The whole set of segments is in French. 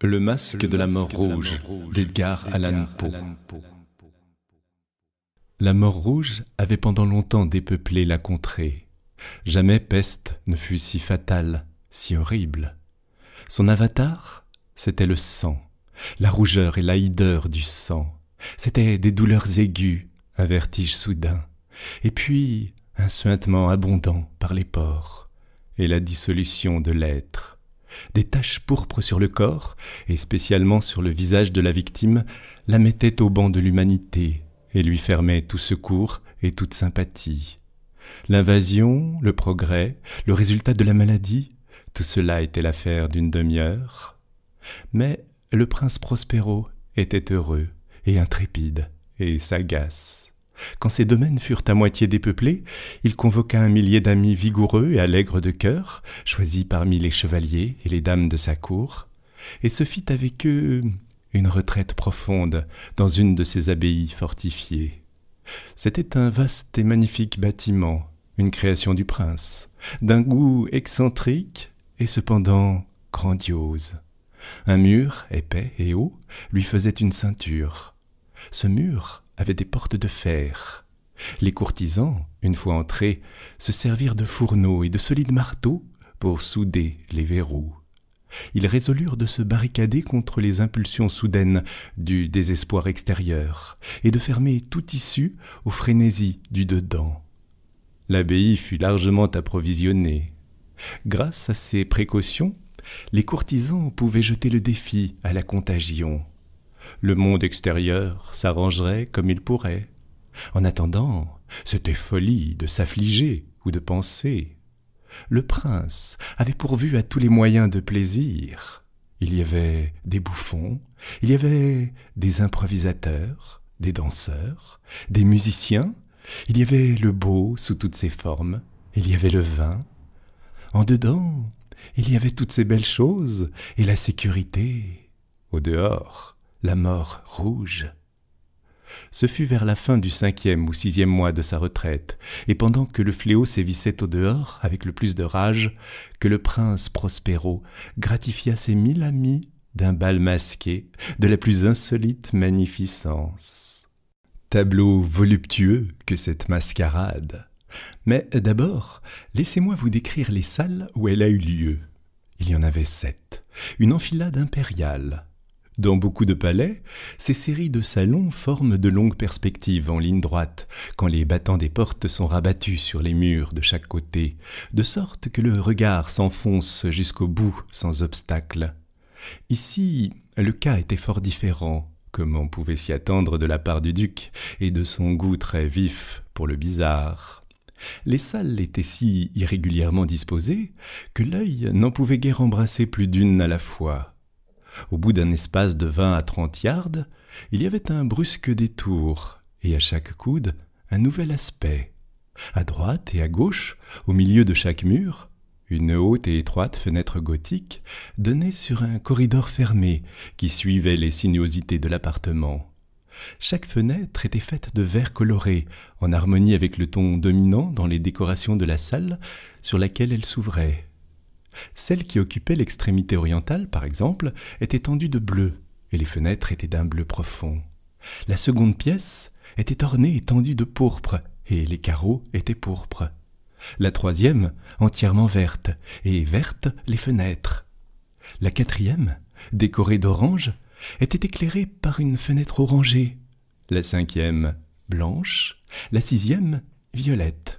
Le masque de la mort rouge d'Edgar Allan Poe. La mort rouge avait pendant longtemps dépeuplé la contrée. Jamais peste ne fut si fatale, si horrible. Son avatar, c'était le sang, la rougeur et la hideur du sang. C'était des douleurs aiguës, un vertige soudain, et puis un suintement abondant par les pores, et la dissolution de l'être des taches pourpres sur le corps, et spécialement sur le visage de la victime, la mettaient au banc de l'humanité et lui fermaient tout secours et toute sympathie. L'invasion, le progrès, le résultat de la maladie, tout cela était l'affaire d'une demi-heure. Mais le prince Prospero était heureux et intrépide et sagace. Quand ses domaines furent à moitié dépeuplés, il convoqua un millier d'amis vigoureux et allègres de cœur, choisis parmi les chevaliers et les dames de sa cour, et se fit avec eux une retraite profonde dans une de ses abbayes fortifiées. C'était un vaste et magnifique bâtiment, une création du prince, d'un goût excentrique et cependant grandiose. Un mur, épais et haut, lui faisait une ceinture. Ce mur, avaient des portes de fer. Les courtisans, une fois entrés, se servirent de fourneaux et de solides marteaux pour souder les verrous. Ils résolurent de se barricader contre les impulsions soudaines du désespoir extérieur et de fermer toute issue aux frénésies du dedans. L'abbaye fut largement approvisionnée. Grâce à ces précautions, les courtisans pouvaient jeter le défi à la contagion. Le monde extérieur s'arrangerait comme il pourrait. En attendant, c'était folie de s'affliger ou de penser. Le prince avait pourvu à tous les moyens de plaisir. Il y avait des bouffons, il y avait des improvisateurs, des danseurs, des musiciens, il y avait le beau sous toutes ses formes, il y avait le vin. En dedans, il y avait toutes ces belles choses et la sécurité au dehors la mort rouge. Ce fut vers la fin du cinquième ou sixième mois de sa retraite, et pendant que le fléau sévissait au dehors avec le plus de rage, que le prince Prospero gratifia ses mille amis d'un bal masqué de la plus insolite magnificence. Tableau voluptueux que cette mascarade. Mais d'abord, laissez-moi vous décrire les salles où elle a eu lieu. Il y en avait sept, une enfilade impériale, dans beaucoup de palais, ces séries de salons forment de longues perspectives en ligne droite, quand les battants des portes sont rabattus sur les murs de chaque côté, de sorte que le regard s'enfonce jusqu'au bout sans obstacle. Ici, le cas était fort différent, comme on pouvait s'y attendre de la part du duc, et de son goût très vif pour le bizarre. Les salles étaient si irrégulièrement disposées que l'œil n'en pouvait guère embrasser plus d'une à la fois. Au bout d'un espace de vingt à trente yards, il y avait un brusque détour, et à chaque coude un nouvel aspect. À droite et à gauche, au milieu de chaque mur, une haute et étroite fenêtre gothique donnait sur un corridor fermé qui suivait les sinuosités de l'appartement. Chaque fenêtre était faite de verre coloré, en harmonie avec le ton dominant dans les décorations de la salle sur laquelle elle s'ouvrait. Celle qui occupait l'extrémité orientale, par exemple, était tendue de bleu, et les fenêtres étaient d'un bleu profond. La seconde pièce était ornée et tendue de pourpre, et les carreaux étaient pourpres. La troisième, entièrement verte, et verte les fenêtres. La quatrième, décorée d'orange, était éclairée par une fenêtre orangée. La cinquième, blanche. La sixième, violette.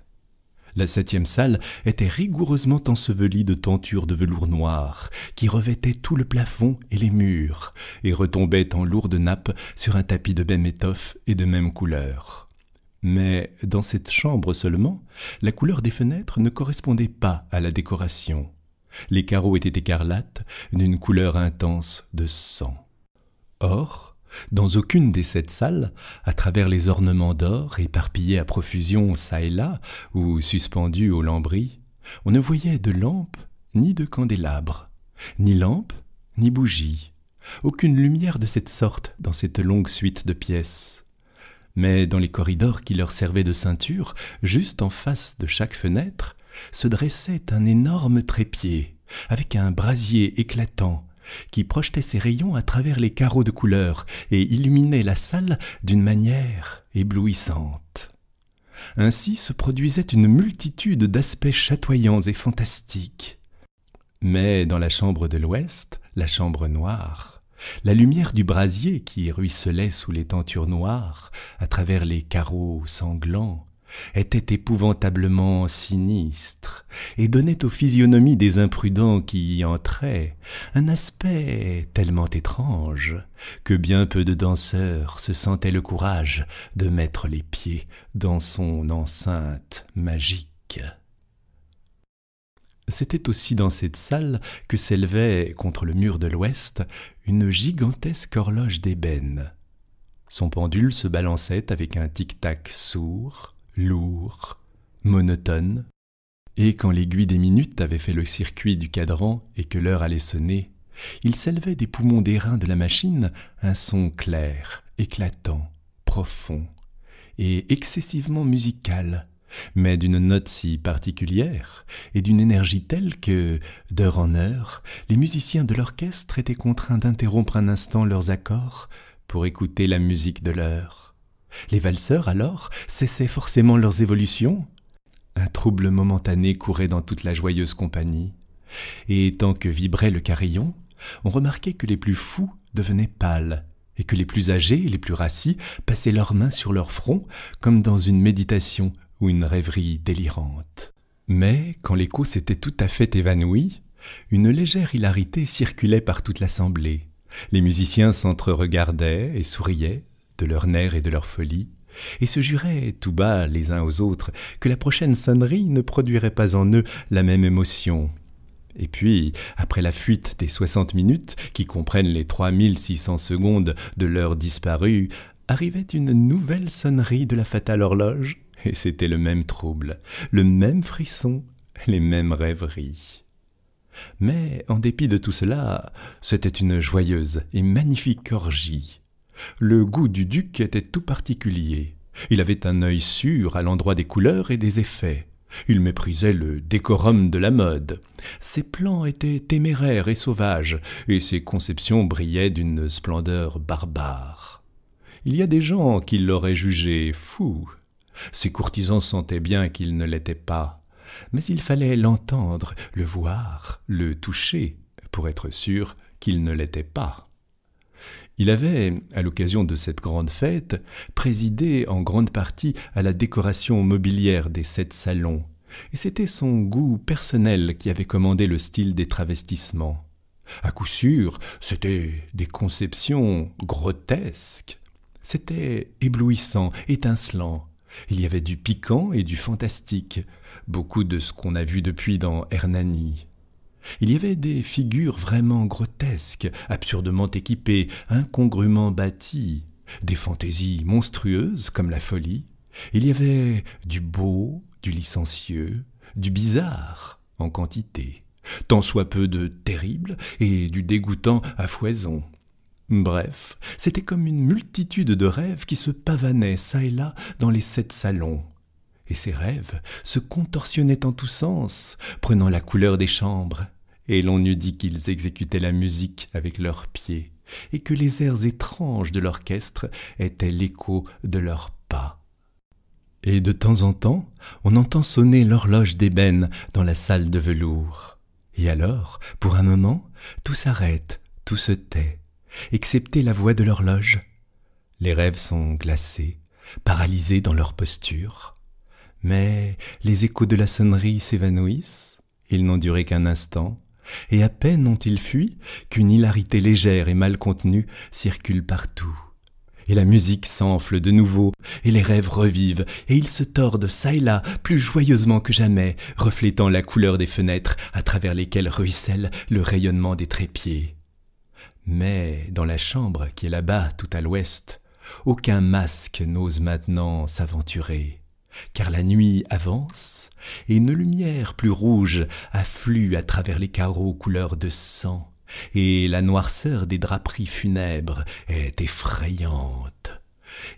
La septième salle était rigoureusement ensevelie de tentures de velours noir, qui revêtaient tout le plafond et les murs, et retombaient en lourdes nappes sur un tapis de même étoffe et de même couleur. Mais dans cette chambre seulement, la couleur des fenêtres ne correspondait pas à la décoration. Les carreaux étaient écarlates, d'une couleur intense de sang. Or, dans aucune des sept salles, à travers les ornements d'or éparpillés à profusion çà et là ou suspendus aux lambris, on ne voyait de lampe ni de candélabres, ni lampes ni bougies, aucune lumière de cette sorte dans cette longue suite de pièces. Mais dans les corridors qui leur servaient de ceinture, juste en face de chaque fenêtre, se dressait un énorme trépied, avec un brasier éclatant qui projetait ses rayons à travers les carreaux de couleur et illuminait la salle d'une manière éblouissante. Ainsi se produisait une multitude d'aspects chatoyants et fantastiques. Mais dans la chambre de l'ouest, la chambre noire, la lumière du brasier qui ruisselait sous les tentures noires, à travers les carreaux sanglants, était épouvantablement sinistre et donnait aux physionomies des imprudents qui y entraient un aspect tellement étrange que bien peu de danseurs se sentaient le courage de mettre les pieds dans son enceinte magique. C'était aussi dans cette salle que s'élevait, contre le mur de l'ouest, une gigantesque horloge d'ébène. Son pendule se balançait avec un tic-tac sourd, lourd, monotone. Et quand l'aiguille des minutes avait fait le circuit du cadran et que l'heure allait sonner, il s'élevait des poumons d'airain de la machine un son clair, éclatant, profond et excessivement musical, mais d'une note si particulière et d'une énergie telle que, d'heure en heure, les musiciens de l'orchestre étaient contraints d'interrompre un instant leurs accords pour écouter la musique de l'heure. Les valseurs, alors, cessaient forcément leurs évolutions. Un trouble momentané courait dans toute la joyeuse compagnie. Et tant que vibrait le carillon, on remarquait que les plus fous devenaient pâles, et que les plus âgés et les plus rassis passaient leurs mains sur leur front comme dans une méditation ou une rêverie délirante. Mais quand l'écho s'était tout à fait évanoui, une légère hilarité circulait par toute l'assemblée. Les musiciens s'entre-regardaient et souriaient, de leurs nerfs et de leur folie, et se juraient tout bas les uns aux autres que la prochaine sonnerie ne produirait pas en eux la même émotion. Et puis, après la fuite des soixante minutes, qui comprennent les trois mille six cents secondes de l'heure disparue, arrivait une nouvelle sonnerie de la fatale horloge, et c'était le même trouble, le même frisson, les mêmes rêveries. Mais, en dépit de tout cela, c'était une joyeuse et magnifique orgie, le goût du duc était tout particulier. Il avait un œil sûr à l'endroit des couleurs et des effets. Il méprisait le décorum de la mode. Ses plans étaient téméraires et sauvages, et ses conceptions brillaient d'une splendeur barbare. Il y a des gens qui l'auraient jugé fou. Ses courtisans sentaient bien qu'il ne l'était pas, mais il fallait l'entendre, le voir, le toucher, pour être sûr qu'il ne l'était pas. Il avait, à l'occasion de cette grande fête, présidé en grande partie à la décoration mobilière des sept salons, et c'était son goût personnel qui avait commandé le style des travestissements. À coup sûr, c'était des conceptions grotesques. C'était éblouissant, étincelant. Il y avait du piquant et du fantastique, beaucoup de ce qu'on a vu depuis dans Hernani. Il y avait des figures vraiment grotesques, absurdement équipées, incongrument bâties, des fantaisies monstrueuses comme la folie. Il y avait du beau, du licencieux, du bizarre en quantité, tant soit peu de terrible et du dégoûtant à foison. Bref, c'était comme une multitude de rêves qui se pavanaient çà et là dans les sept salons. Et ces rêves se contorsionnaient en tous sens, prenant la couleur des chambres et l'on eût dit qu'ils exécutaient la musique avec leurs pieds, et que les airs étranges de l'orchestre étaient l'écho de leurs pas. Et de temps en temps, on entend sonner l'horloge d'ébène dans la salle de velours. Et alors, pour un moment, tout s'arrête, tout se tait, excepté la voix de l'horloge. Les rêves sont glacés, paralysés dans leur posture. Mais les échos de la sonnerie s'évanouissent, ils n'ont duré qu'un instant, et à peine ont-ils fui qu'une hilarité légère et mal contenue circule partout. Et la musique s'enfle de nouveau, et les rêves revivent, et ils se tordent çà et là, plus joyeusement que jamais, reflétant la couleur des fenêtres à travers lesquelles ruisselle le rayonnement des trépieds. Mais dans la chambre qui est là-bas, tout à l'ouest, aucun masque n'ose maintenant s'aventurer car la nuit avance, et une lumière plus rouge afflue à travers les carreaux couleur de sang, et la noirceur des draperies funèbres est effrayante.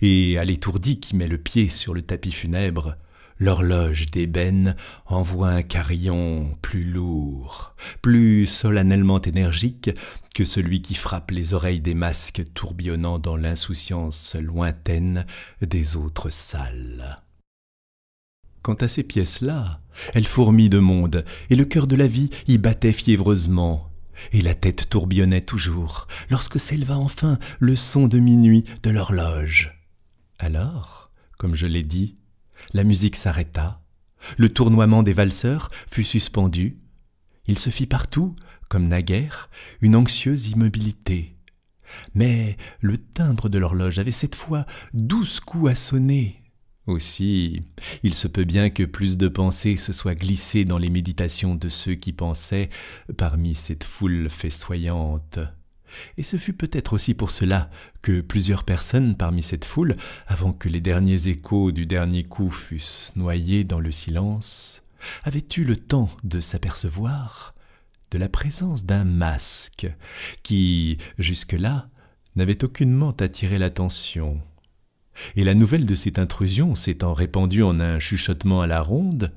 Et à l'étourdi qui met le pied sur le tapis funèbre, l'horloge d'ébène envoie un carillon plus lourd, plus solennellement énergique que celui qui frappe les oreilles des masques tourbillonnant dans l'insouciance lointaine des autres salles. Quant à ces pièces-là, elles fourmillent de monde, et le cœur de la vie y battait fiévreusement. Et la tête tourbillonnait toujours, lorsque s'éleva enfin le son de minuit de l'horloge. Alors, comme je l'ai dit, la musique s'arrêta, le tournoiement des valseurs fut suspendu, il se fit partout, comme naguère, une anxieuse immobilité. Mais le timbre de l'horloge avait cette fois douze coups à sonner aussi, il se peut bien que plus de pensées se soient glissées dans les méditations de ceux qui pensaient parmi cette foule festoyante. Et ce fut peut-être aussi pour cela que plusieurs personnes parmi cette foule, avant que les derniers échos du dernier coup fussent noyés dans le silence, avaient eu le temps de s'apercevoir de la présence d'un masque qui, jusque-là, n'avait aucunement attiré l'attention et la nouvelle de cette intrusion s'étant répandue en un chuchotement à la ronde,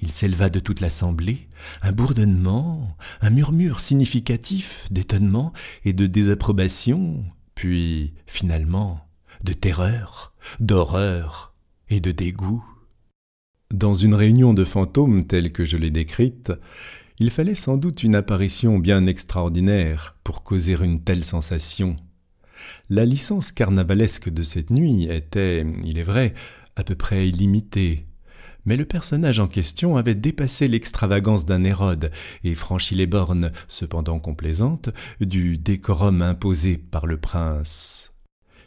il s'éleva de toute l'assemblée un bourdonnement, un murmure significatif d'étonnement et de désapprobation, puis finalement de terreur, d'horreur et de dégoût. Dans une réunion de fantômes telle que je l'ai décrite, il fallait sans doute une apparition bien extraordinaire pour causer une telle sensation. La licence carnavalesque de cette nuit était, il est vrai, à peu près illimitée. Mais le personnage en question avait dépassé l'extravagance d'un Hérode et franchi les bornes, cependant complaisantes, du décorum imposé par le prince.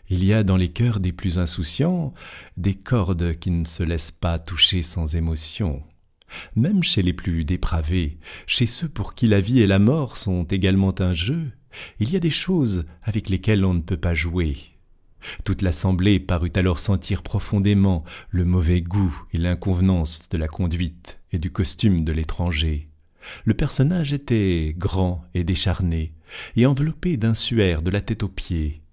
Il y a dans les cœurs des plus insouciants des cordes qui ne se laissent pas toucher sans émotion. Même chez les plus dépravés, chez ceux pour qui la vie et la mort sont également un jeu, il y a des choses avec lesquelles on ne peut pas jouer. Toute l'assemblée parut alors sentir profondément le mauvais goût et l'inconvenance de la conduite et du costume de l'étranger. Le personnage était grand et décharné, et enveloppé d'un suaire de la tête aux pieds.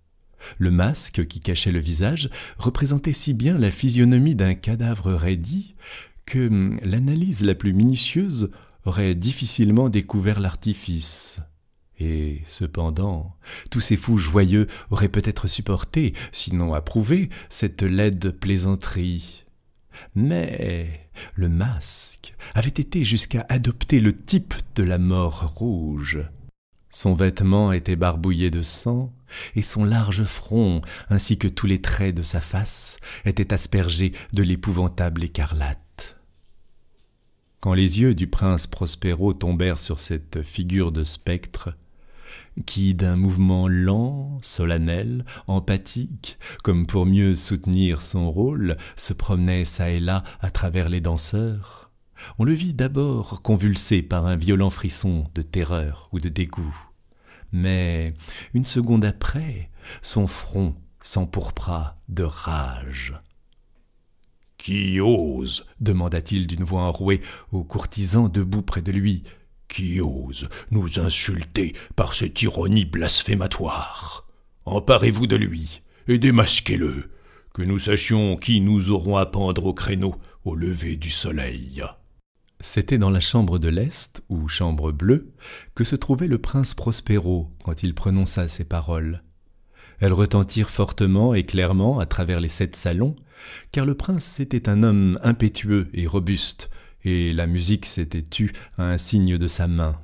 Le masque qui cachait le visage représentait si bien la physionomie d'un cadavre raidi que hum, l'analyse la plus minutieuse aurait difficilement découvert l'artifice. Et cependant, tous ces fous joyeux auraient peut-être supporté, sinon approuvé, cette laide plaisanterie. Mais le masque avait été jusqu'à adopter le type de la mort rouge. Son vêtement était barbouillé de sang, et son large front, ainsi que tous les traits de sa face, étaient aspergés de l'épouvantable écarlate. Quand les yeux du prince Prospero tombèrent sur cette figure de spectre, qui d'un mouvement lent, solennel, empathique, comme pour mieux soutenir son rôle, se promenait çà et là à travers les danseurs. On le vit d'abord convulsé par un violent frisson de terreur ou de dégoût. Mais, une seconde après, son front s'empourpra de rage. Qui ose demanda-t-il d'une voix enrouée au courtisan debout près de lui qui ose nous insulter par cette ironie blasphématoire. Emparez-vous de lui et démasquez-le, que nous sachions qui nous aurons à pendre au créneau au lever du soleil. C'était dans la chambre de l'Est, ou chambre bleue, que se trouvait le prince Prospero quand il prononça ces paroles. Elles retentirent fortement et clairement à travers les sept salons, car le prince était un homme impétueux et robuste, et la musique s'était tue à un signe de sa main.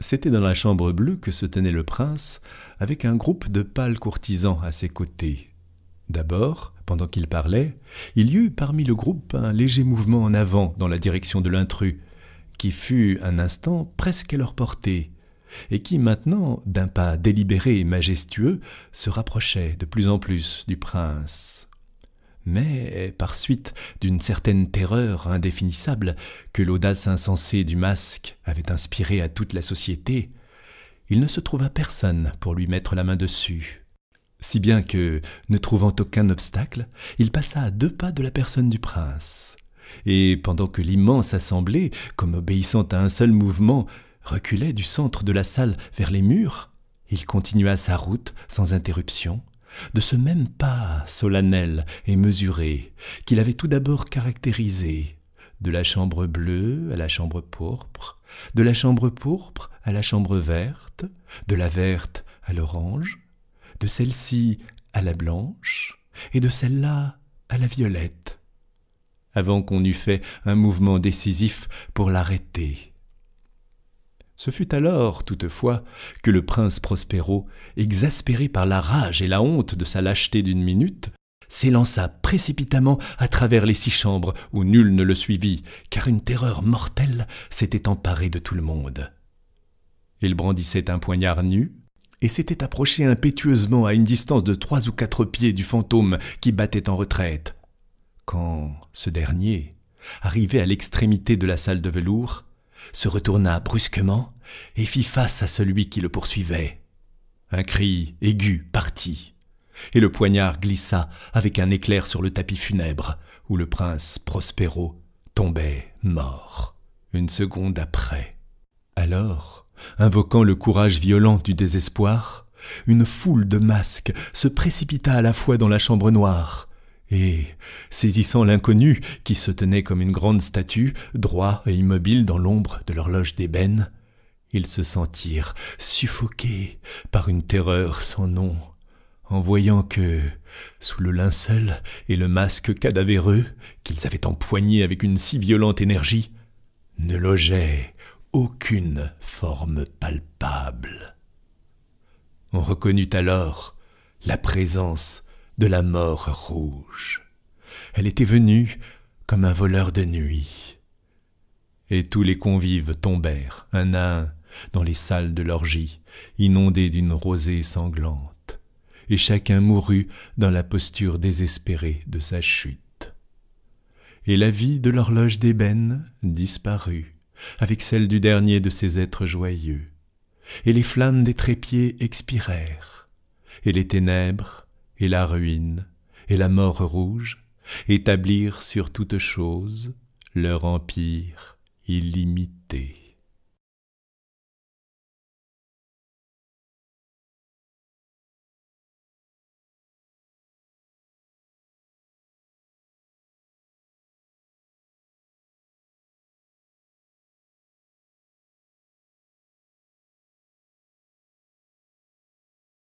C'était dans la chambre bleue que se tenait le prince, avec un groupe de pâles courtisans à ses côtés. D'abord, pendant qu'il parlait, il y eut parmi le groupe un léger mouvement en avant dans la direction de l'intrus, qui fut un instant presque à leur portée, et qui maintenant, d'un pas délibéré et majestueux, se rapprochait de plus en plus du prince mais par suite d'une certaine terreur indéfinissable que l'audace insensée du masque avait inspirée à toute la société, il ne se trouva personne pour lui mettre la main dessus. Si bien que, ne trouvant aucun obstacle, il passa à deux pas de la personne du prince. Et pendant que l'immense assemblée, comme obéissant à un seul mouvement, reculait du centre de la salle vers les murs, il continua sa route sans interruption de ce même pas solennel et mesuré qu'il avait tout d'abord caractérisé, de la chambre bleue à la chambre pourpre, de la chambre pourpre à la chambre verte, de la verte à l'orange, de celle-ci à la blanche, et de celle-là à la violette, avant qu'on eût fait un mouvement décisif pour l'arrêter ce fut alors, toutefois, que le prince Prospero, exaspéré par la rage et la honte de sa lâcheté d'une minute, s'élança précipitamment à travers les six chambres où nul ne le suivit, car une terreur mortelle s'était emparée de tout le monde. Il brandissait un poignard nu et s'était approché impétueusement à une distance de trois ou quatre pieds du fantôme qui battait en retraite. Quand ce dernier, arrivé à l'extrémité de la salle de velours, se retourna brusquement et fit face à celui qui le poursuivait. Un cri aigu partit, et le poignard glissa avec un éclair sur le tapis funèbre où le prince Prospero tombait mort une seconde après. Alors, invoquant le courage violent du désespoir, une foule de masques se précipita à la fois dans la chambre noire et, saisissant l'inconnu, qui se tenait comme une grande statue, droit et immobile dans l'ombre de l'horloge d'ébène, ils se sentirent suffoqués par une terreur sans nom, en voyant que, sous le linceul et le masque cadavéreux qu'ils avaient empoigné avec une si violente énergie, ne logeait aucune forme palpable. On reconnut alors la présence de la mort rouge. Elle était venue comme un voleur de nuit. Et tous les convives tombèrent, un à un, dans les salles de l'orgie, inondées d'une rosée sanglante, et chacun mourut dans la posture désespérée de sa chute. Et la vie de l'horloge d'ébène disparut, avec celle du dernier de ces êtres joyeux, et les flammes des trépieds expirèrent, et les ténèbres et la ruine et la mort rouge, établir sur toute chose leur empire illimité.